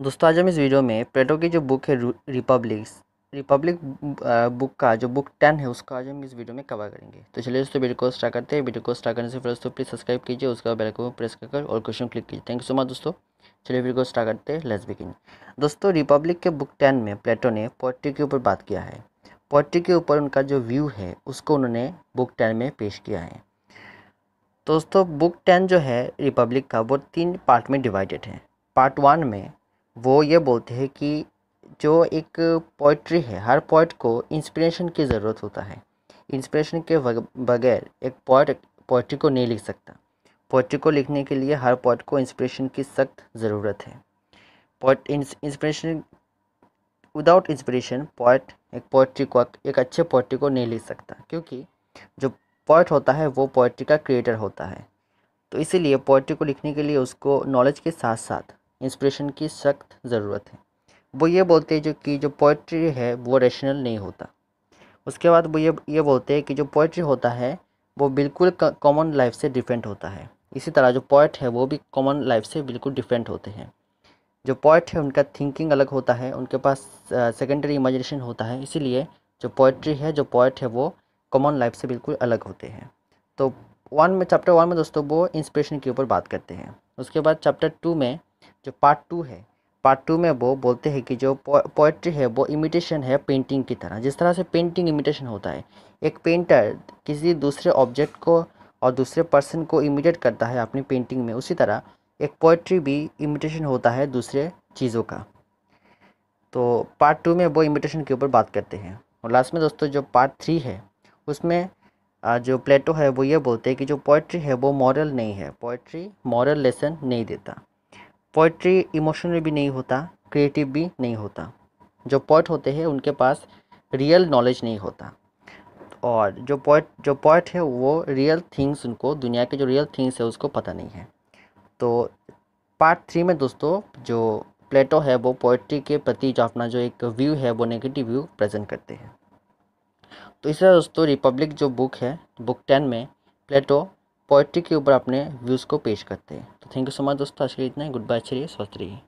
दोस्तों आज हम इस वीडियो में प्लेटो की जो बुक है रिपब्लिक्स रिपब्लिक बुक का जो बुक टेन है उसका आज हम इस वीडियो में कवर करेंगे तो चलिए दोस्तों वीडियो को स्टार्ट करते हैं वीडियो को स्टार्ट करने से पहले दोस्तों प्लीज़ सब्सक्राइब कीजिए उसका बेल को प्रेस कर और क्वेश्चन क्लिक कीजिए थैंक यू सो मच दोस्तों चलिए वीडियो को स्टार्ट करते हैं लेट्स बिगिन दोस्तों रिपब्लिक के बुक टेन में प्लेटो ने पोट्री के ऊपर बात किया है पोट्री के ऊपर उनका जो व्यू है उसको उन्होंने बुक टेन में पेश किया है दोस्तों बुक टेन जो है रिपब्लिक का वो तीन पार्ट में डिवाइडेड है पार्ट वन में वो ये बोलते हैं कि जो एक पोइट्री है हर पोइट को इंस्पिरेशन की ज़रूरत होता है इंस्पिरेशन के बगैर एक पोइट पोइट्री को नहीं लिख सकता पोइट्री को लिखने के लिए हर पोइट को इंस्पिरेशन की सख्त ज़रूरत है poet inspiration without inspiration poet एक पोइट्री को एक अच्छे पोइट्री को नहीं लिख सकता क्योंकि जो पोइट होता है वो पोइट्री का क्रिएटर होता है तो इसीलिए पोइट्री को लिखने के लिए उसको नॉलेज के साथ साथ इंस्पिरेशन की सख्त ज़रूरत है वो ये बोलते हैं जो कि जो पोइट्री है वो रेशनल नहीं होता उसके बाद वो ये ये बोलते हैं कि जो पोइट्री होता है वो बिल्कुल कॉमन लाइफ से डिफरेंट होता है इसी तरह जो पोइट है वो भी कॉमन लाइफ से बिल्कुल डिफरेंट होते हैं जो पोइट है उनका थिंकिंग अलग होता है उनके पास सेकेंडरी इमेजिनेशन होता है इसीलिए जो पोइट्री है जो पोइट है वो कॉमन लाइफ से बिल्कुल अलग होते हैं तो वन में चैप्टर वन में दोस्तों वो इंस्पिरेशन के ऊपर बात करते हैं उसके बाद चैप्टर टू में जो पार्ट टू है पार्ट टू में वो बोलते हैं कि जो पोइट्री है वो इमिटेशन है पेंटिंग की तरह जिस तरह से पेंटिंग इमिटेशन होता है एक पेंटर किसी दूसरे ऑब्जेक्ट को और दूसरे पर्सन को इमिटेट करता है अपनी पेंटिंग में उसी तरह एक पोइट्री भी इमिटेशन होता है दूसरे चीज़ों का तो पार्ट टू में वो इमिटेशन के ऊपर बात करते हैं और लास्ट में दोस्तों जो पार्ट थ्री है उसमें जो प्लेटो है वो ये बोलते हैं कि जो पोइट्री है वो मॉरल नहीं है पोइट्री मॉरल लेसन नहीं देता पोइट्री इमोशनल भी नहीं होता क्रिएटिव भी नहीं होता जो पोइट होते हैं उनके पास रियल नॉलेज नहीं होता और जो पोइट जो पोइट है वो रियल थिंग्स उनको दुनिया के जो रियल थिंग्स है उसको पता नहीं है तो पार्ट थ्री में दोस्तों जो प्लेटो है वो पोइट्री के प्रति जो अपना जो एक व्यू है वो नेगेटिव व्यू प्रेजेंट करते हैं तो इस तरह दोस्तों रिपब्लिक जो बुक है बुक टेन में प्लेटो पोइट्री के ऊपर अपने व्यूज़ को पेश करते हैं थैंक यू सो मच दोस्तों आज के लिए इतना गुड बाय चलिए रहिए स्वस्थ रहिए